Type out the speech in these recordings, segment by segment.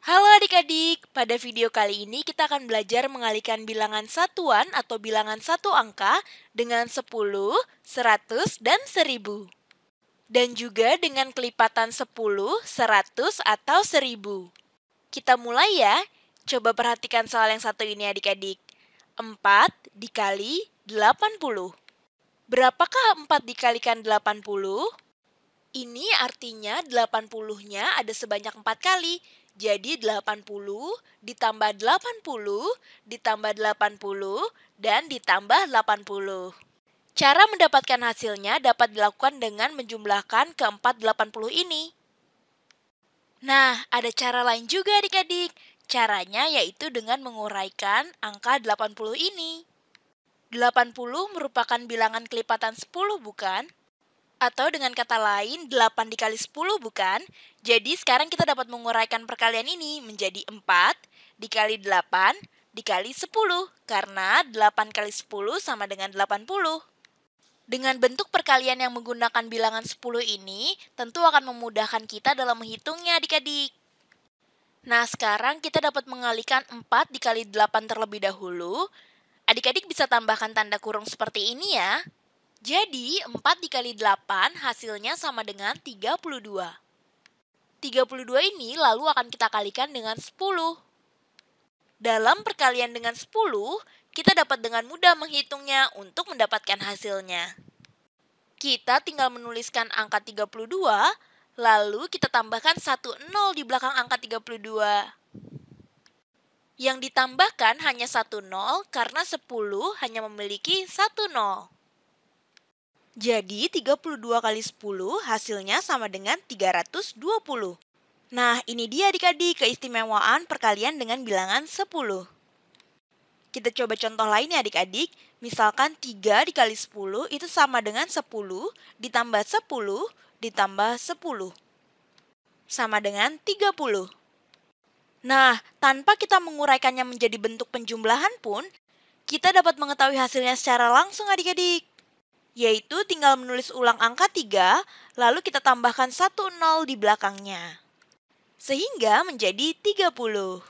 Halo adik-adik, pada video kali ini kita akan belajar mengalihkan bilangan satuan atau bilangan satu angka dengan 10, 100, dan 1000. Dan juga dengan kelipatan 10, 100, atau 1000. Kita mulai ya, coba perhatikan soal yang satu ini adik-adik. 4 dikali 80. Berapakah 4 dikalikan 80? Ini artinya 80-nya ada sebanyak 4 kali, jadi 80 ditambah 80 ditambah 80 dan ditambah 80. Cara mendapatkan hasilnya dapat dilakukan dengan menjumlahkan keempat 80 ini. Nah, ada cara lain juga adik-adik. Caranya yaitu dengan menguraikan angka 80 ini. 80 merupakan bilangan kelipatan 10 bukan? Atau dengan kata lain, 8 dikali 10 bukan? Jadi sekarang kita dapat menguraikan perkalian ini menjadi 4 dikali 8 dikali 10 karena 8 kali 10 sama dengan 80. Dengan bentuk perkalian yang menggunakan bilangan 10 ini, tentu akan memudahkan kita dalam menghitungnya adik-adik. Nah, sekarang kita dapat mengalihkan 4 dikali 8 terlebih dahulu. Adik-adik bisa tambahkan tanda kurung seperti ini ya. Jadi 4 dikali 8 hasilnya sama dengan 32. 32 ini lalu akan kita kalikan dengan 10. Dalam perkalian dengan 10, kita dapat dengan mudah menghitungnya untuk mendapatkan hasilnya. Kita tinggal menuliskan angka 32, lalu kita tambahkan 1 nol di belakang angka 32. Yang ditambahkan hanya 1 nol karena 10 hanya memiliki 1 nol. Jadi 32 kali 10 hasilnya sama dengan 320. Nah, ini dia adik-adik keistimewaan perkalian dengan bilangan 10. Kita coba contoh lainnya adik-adik. Misalkan 3 dikali 10 itu sama dengan 10 ditambah 10 ditambah 10. Sama dengan 30. Nah, tanpa kita menguraikannya menjadi bentuk penjumlahan pun, kita dapat mengetahui hasilnya secara langsung adik-adik yaitu tinggal menulis ulang angka 3, lalu kita tambahkan 10 di belakangnya. Sehingga menjadi 30.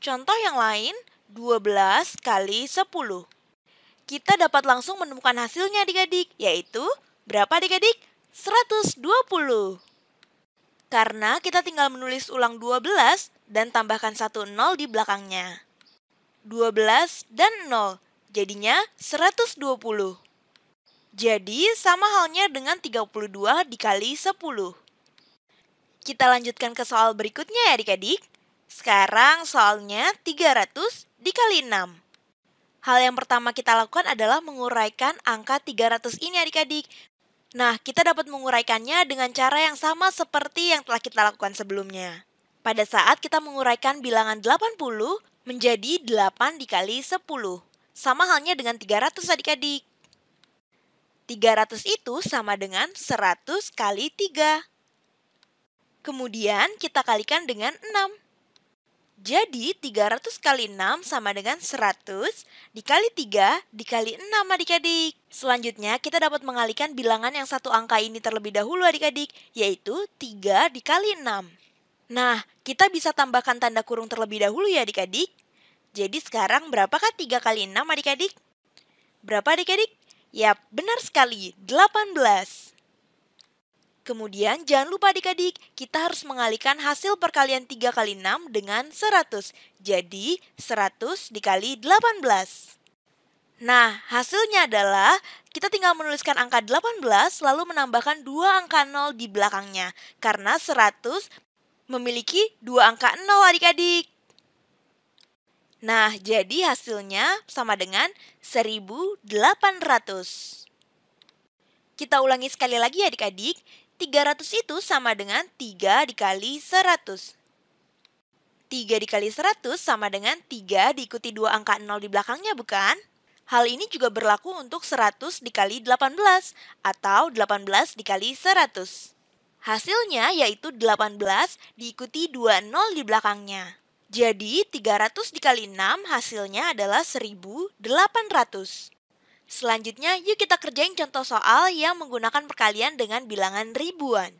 Contoh yang lain, 12 kali 10. Kita dapat langsung menemukan hasilnya adik-adik, yaitu berapa adik-adik? 120. Karena kita tinggal menulis ulang 12 dan tambahkan 1 nol di belakangnya. 12 dan 0, jadinya 120. Jadi, sama halnya dengan 32 dikali 10. Kita lanjutkan ke soal berikutnya ya adik-adik. Sekarang soalnya 300 dikali 6. Hal yang pertama kita lakukan adalah menguraikan angka 300 ini adik-adik. Nah, kita dapat menguraikannya dengan cara yang sama seperti yang telah kita lakukan sebelumnya. Pada saat kita menguraikan bilangan 80 menjadi 8 dikali 10. Sama halnya dengan 300 adik-adik. 300 itu sama dengan 100 kali 3. Kemudian kita kalikan dengan 6. Jadi 300 kali 6 sama dengan 100 dikali 3 dikali 6 adik-adik. Selanjutnya kita dapat mengalikan bilangan yang satu angka ini terlebih dahulu adik-adik, yaitu 3 dikali 6. Nah, kita bisa tambahkan tanda kurung terlebih dahulu ya adik-adik. Jadi sekarang berapakah 3 kali 6 adik-adik? Berapa adik-adik? Yap, benar sekali, 18. Kemudian jangan lupa adik-adik, kita harus mengalihkan hasil perkalian 3 kali 6 dengan 100. Jadi 100 dikali 18. Nah, hasilnya adalah kita tinggal menuliskan angka 18 lalu menambahkan dua angka 0 di belakangnya. Karena 100 memiliki dua angka 0 adik-adik. Nah, jadi hasilnya sama dengan 1800. Kita ulangi sekali lagi ya adik-adik. 300 itu sama dengan 3 dikali 100. 3 dikali 100 sama dengan 3 diikuti dua angka 0 di belakangnya, bukan? Hal ini juga berlaku untuk 100 dikali 18 atau 18 dikali 100. Hasilnya yaitu 18 diikuti 2 0 di belakangnya. Jadi 300 dikali 6 hasilnya adalah 1800. Selanjutnya, yuk kita kerjain contoh soal yang menggunakan perkalian dengan bilangan ribuan.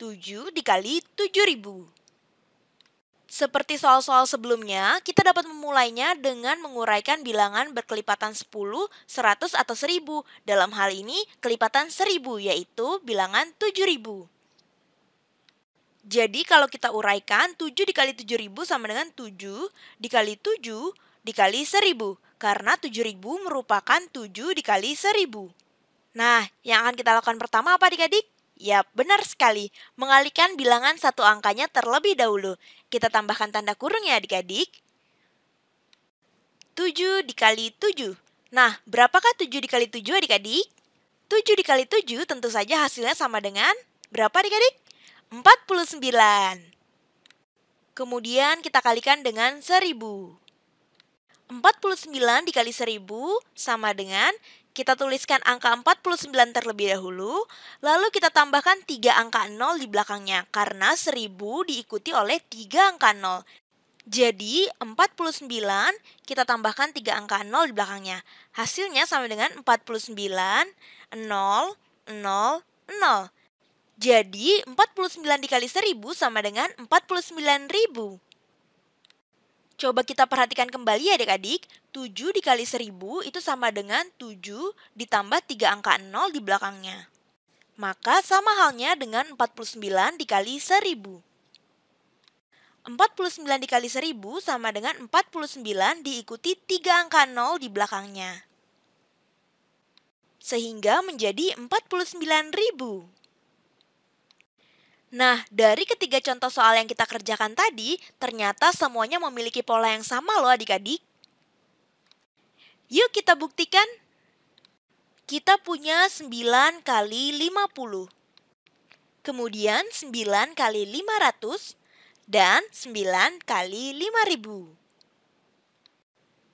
7 dikali 7000. Seperti soal-soal sebelumnya, kita dapat memulainya dengan menguraikan bilangan berkelipatan 10, 100, atau 1000. Dalam hal ini, kelipatan 1000 yaitu bilangan 7000. Jadi kalau kita uraikan 7 dikali 7000 sama dengan 7 dikali 7 dikali 1000 karena 7000 merupakan 7 dikali 1000. Nah, yang akan kita lakukan pertama apa adik-adik? Ya, benar sekali. Mengalihkan bilangan satu angkanya terlebih dahulu. Kita tambahkan tanda kurung ya adik-adik. 7 dikali 7. Nah, berapakah 7 dikali 7 adik-adik? 7 dikali 7 tentu saja hasilnya sama dengan berapa adik-adik? 49. Kemudian kita kalikan dengan 1000. 49 dikali 1000 sama dengan kita tuliskan angka 49 terlebih dahulu, lalu kita tambahkan 3 angka 0 di belakangnya karena 1000 diikuti oleh 3 angka 0. Jadi 49 kita tambahkan 3 angka 0 di belakangnya. Hasilnya sama dengan 49 0 0 0. Jadi 49 dikali 1000 sama dengan 49.000. Coba kita perhatikan kembali ya adik-adik. 7 dikali 1000 itu sama dengan 7 ditambah 3 angka 0 di belakangnya. Maka sama halnya dengan 49 dikali 1000. 49 dikali 1000 sama dengan 49 diikuti 3 angka 0 di belakangnya. Sehingga menjadi 49.000. Nah, dari ketiga contoh soal yang kita kerjakan tadi, ternyata semuanya memiliki pola yang sama loh adik-adik. Yuk kita buktikan. Kita punya 9 kali 50. Kemudian 9 kali 500 dan 9 kali 5000.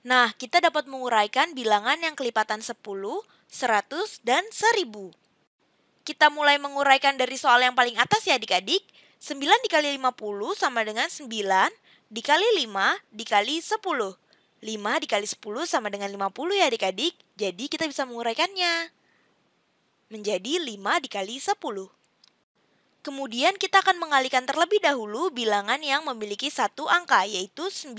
Nah, kita dapat menguraikan bilangan yang kelipatan 10, 100, dan 1000 kita mulai menguraikan dari soal yang paling atas ya adik-adik. 9 dikali 50 sama dengan 9 dikali 5 dikali 10. 5 dikali 10 sama dengan 50 ya adik-adik. Jadi kita bisa menguraikannya. Menjadi 5 dikali 10. Kemudian kita akan mengalihkan terlebih dahulu bilangan yang memiliki satu angka yaitu 9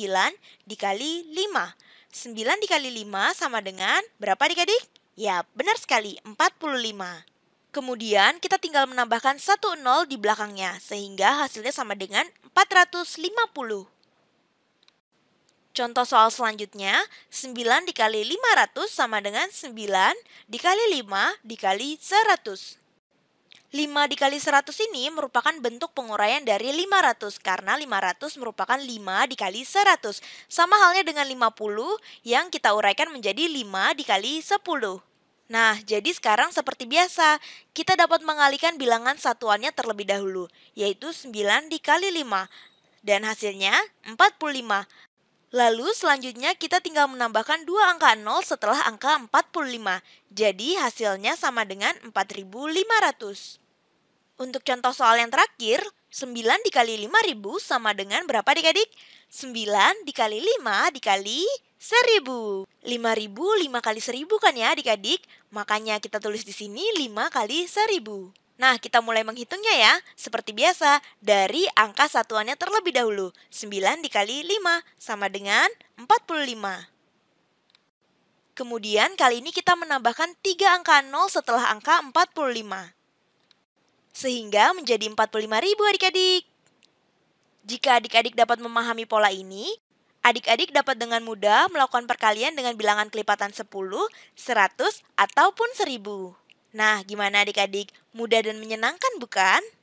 dikali 5. 9 dikali 5 sama dengan berapa adik-adik? Ya benar sekali 45. Kemudian kita tinggal menambahkan 1 nol di belakangnya sehingga hasilnya sama dengan 450. Contoh soal selanjutnya, 9 dikali 500 sama dengan 9 dikali 5 dikali 100. 5 dikali 100 ini merupakan bentuk penguraian dari 500 karena 500 merupakan 5 dikali 100. Sama halnya dengan 50 yang kita uraikan menjadi 5 dikali 10. Nah, jadi sekarang seperti biasa, kita dapat mengalihkan bilangan satuannya terlebih dahulu, yaitu 9 dikali 5, dan hasilnya 45. Lalu selanjutnya kita tinggal menambahkan dua angka 0 setelah angka 45. Jadi hasilnya sama dengan 4500. Untuk contoh soal yang terakhir, 9 dikali 5000 sama dengan berapa adik-adik? 9 dikali 5 dikali seribu. Lima ribu lima kali seribu kan ya adik-adik? Makanya kita tulis di sini lima kali seribu. Nah, kita mulai menghitungnya ya. Seperti biasa, dari angka satuannya terlebih dahulu. Sembilan dikali lima sama dengan empat puluh lima. Kemudian kali ini kita menambahkan tiga angka nol setelah angka empat puluh lima, Sehingga menjadi empat puluh 45.000 adik-adik. Jika adik-adik dapat memahami pola ini, Adik-adik dapat dengan mudah melakukan perkalian dengan bilangan kelipatan 10, 100, ataupun 1000. Nah, gimana adik-adik? Mudah dan menyenangkan bukan?